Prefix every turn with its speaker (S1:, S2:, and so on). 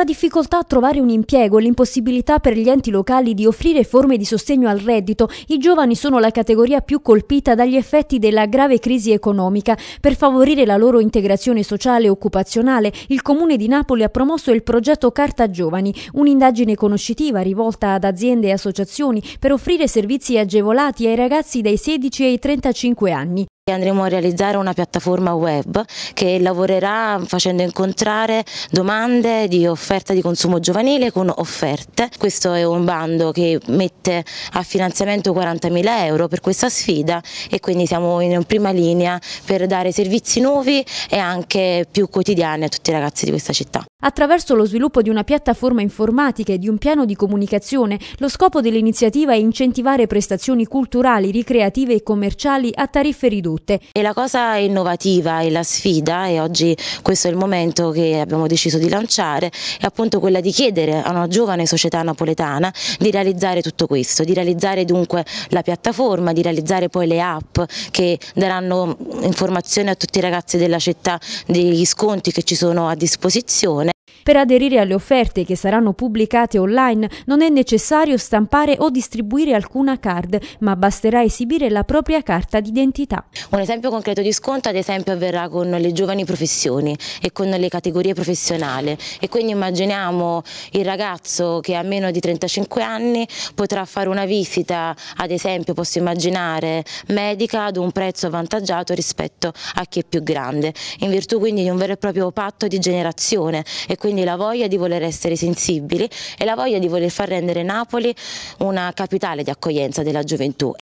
S1: Tra difficoltà a trovare un impiego e l'impossibilità per gli enti locali di offrire forme di sostegno al reddito, i giovani sono la categoria più colpita dagli effetti della grave crisi economica. Per favorire la loro integrazione sociale e occupazionale, il Comune di Napoli ha promosso il progetto Carta Giovani, un'indagine conoscitiva rivolta ad aziende e associazioni per offrire servizi agevolati ai
S2: ragazzi dai 16 ai 35 anni. Andremo a realizzare una piattaforma web che lavorerà facendo incontrare domande di offerta di consumo giovanile con offerte. Questo è un bando che mette a finanziamento 40.000 euro per questa sfida e quindi siamo in prima linea per dare servizi nuovi e anche più quotidiani a tutti i ragazzi di questa città.
S1: Attraverso lo sviluppo di una piattaforma informatica e di un piano di comunicazione, lo scopo dell'iniziativa è incentivare prestazioni culturali,
S2: ricreative e commerciali a tariffe ridotte salute. E la cosa innovativa e la sfida, e oggi questo è il momento che abbiamo deciso di lanciare, è appunto quella di chiedere a una giovane società napoletana di realizzare tutto questo, di realizzare dunque la piattaforma, di realizzare poi le app che daranno informazioni a tutti i ragazzi della città degli sconti che ci sono a disposizione. Per aderire alle offerte che saranno
S1: pubblicate online non è necessario stampare o distribuire alcuna card, ma basterà
S2: esibire la propria carta d'identità. Un esempio concreto di sconto ad esempio avverrà con le giovani professioni e con le categorie professionali e quindi immaginiamo il ragazzo che ha meno di 35 anni potrà fare una visita ad esempio posso immaginare medica ad un prezzo avvantaggiato rispetto a chi è più grande in virtù quindi di un vero e proprio patto di generazione e quindi quindi la voglia di voler essere sensibili e la voglia di voler far rendere Napoli una capitale di accoglienza della gioventù.